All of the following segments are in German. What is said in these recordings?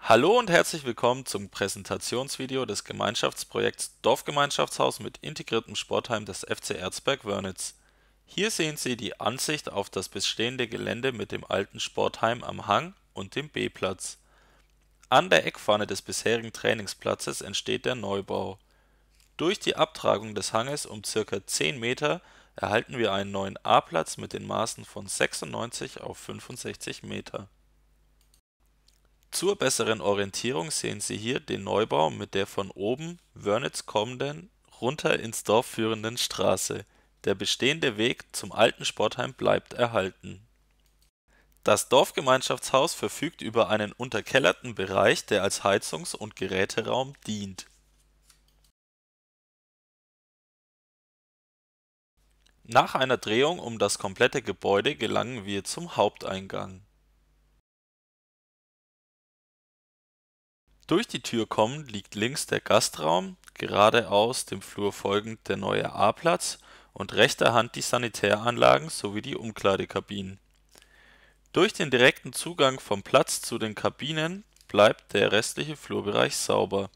Hallo und herzlich willkommen zum Präsentationsvideo des Gemeinschaftsprojekts Dorfgemeinschaftshaus mit integriertem Sportheim des FC Erzberg-Wörnitz. Hier sehen Sie die Ansicht auf das bestehende Gelände mit dem alten Sportheim am Hang und dem B-Platz. An der Eckfahne des bisherigen Trainingsplatzes entsteht der Neubau. Durch die Abtragung des Hanges um ca. 10 Meter erhalten wir einen neuen A-Platz mit den Maßen von 96 auf 65 Meter zur besseren Orientierung sehen Sie hier den Neubau mit der von oben Wörnitz kommenden, runter ins Dorf führenden Straße. Der bestehende Weg zum alten Sportheim bleibt erhalten. Das Dorfgemeinschaftshaus verfügt über einen unterkellerten Bereich, der als Heizungs- und Geräteraum dient. Nach einer Drehung um das komplette Gebäude gelangen wir zum Haupteingang Durch die Tür kommend liegt links der Gastraum, geradeaus dem Flur folgend der neue A-Platz und rechter Hand die Sanitäranlagen sowie die Umkleidekabinen. Durch den direkten Zugang vom Platz zu den Kabinen bleibt der restliche Flurbereich sauber.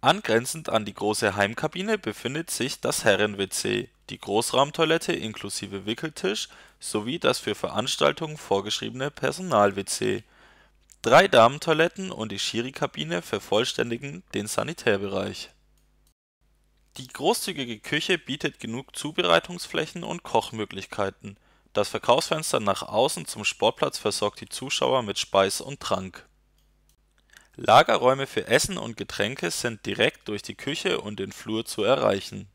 Angrenzend an die große Heimkabine befindet sich das Herren-WC, die Großraumtoilette inklusive Wickeltisch sowie das für Veranstaltungen vorgeschriebene Personal-WC Drei Damentoiletten und die Schiri-Kabine vervollständigen den Sanitärbereich. Die großzügige Küche bietet genug Zubereitungsflächen und Kochmöglichkeiten. Das Verkaufsfenster nach außen zum Sportplatz versorgt die Zuschauer mit Speis und Trank. Lagerräume für Essen und Getränke sind direkt durch die Küche und den Flur zu erreichen.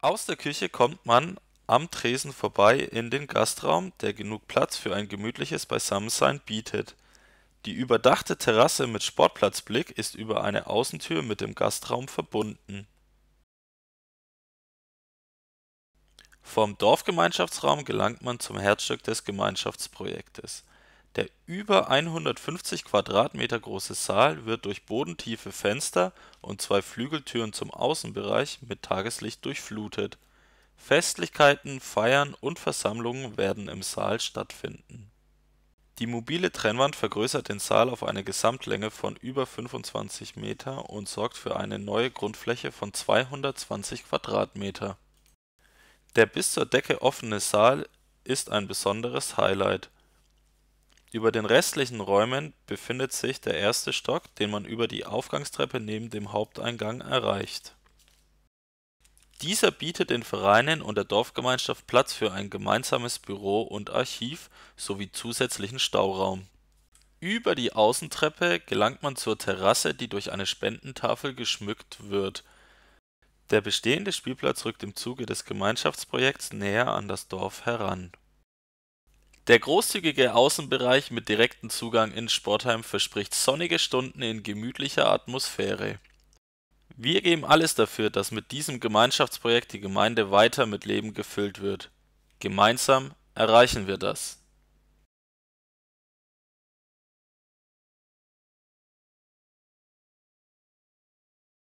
Aus der Küche kommt man am Tresen vorbei in den Gastraum, der genug Platz für ein gemütliches Beisammensein bietet. Die überdachte Terrasse mit Sportplatzblick ist über eine Außentür mit dem Gastraum verbunden. Vom Dorfgemeinschaftsraum gelangt man zum Herzstück des Gemeinschaftsprojektes. Der über 150 Quadratmeter große Saal wird durch bodentiefe Fenster und zwei Flügeltüren zum Außenbereich mit Tageslicht durchflutet Festlichkeiten, Feiern und Versammlungen werden im Saal stattfinden. Die mobile Trennwand vergrößert den Saal auf eine Gesamtlänge von über 25 Meter und sorgt für eine neue Grundfläche von 220 Quadratmeter. Der bis zur Decke offene Saal ist ein besonderes Highlight. Über den restlichen Räumen befindet sich der erste Stock, den man über die Aufgangstreppe neben dem Haupteingang erreicht dieser bietet den Vereinen und der Dorfgemeinschaft Platz für ein gemeinsames Büro und Archiv sowie zusätzlichen Stauraum. Über die Außentreppe gelangt man zur Terrasse, die durch eine Spendentafel geschmückt wird. Der bestehende Spielplatz rückt im Zuge des Gemeinschaftsprojekts näher an das Dorf heran. Der großzügige Außenbereich mit direktem Zugang ins Sportheim verspricht sonnige Stunden in gemütlicher Atmosphäre wir geben alles dafür, dass mit diesem Gemeinschaftsprojekt die Gemeinde weiter mit Leben gefüllt wird. Gemeinsam erreichen wir das